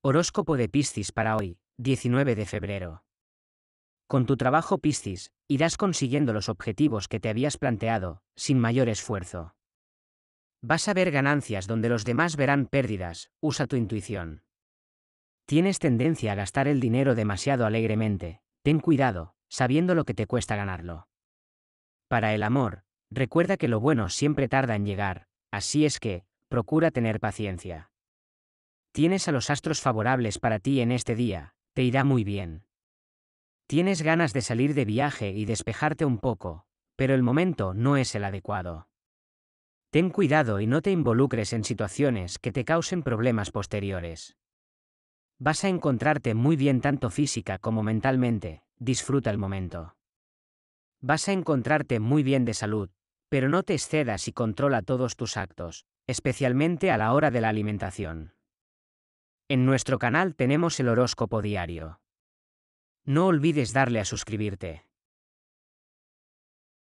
Horóscopo de Piscis para hoy, 19 de febrero. Con tu trabajo Piscis, irás consiguiendo los objetivos que te habías planteado, sin mayor esfuerzo. Vas a ver ganancias donde los demás verán pérdidas, usa tu intuición. Tienes tendencia a gastar el dinero demasiado alegremente, ten cuidado, sabiendo lo que te cuesta ganarlo. Para el amor, recuerda que lo bueno siempre tarda en llegar, así es que, procura tener paciencia. Tienes a los astros favorables para ti en este día, te irá muy bien. Tienes ganas de salir de viaje y despejarte un poco, pero el momento no es el adecuado. Ten cuidado y no te involucres en situaciones que te causen problemas posteriores. Vas a encontrarte muy bien tanto física como mentalmente, disfruta el momento. Vas a encontrarte muy bien de salud, pero no te excedas y controla todos tus actos, especialmente a la hora de la alimentación. En nuestro canal tenemos el horóscopo diario. No olvides darle a suscribirte.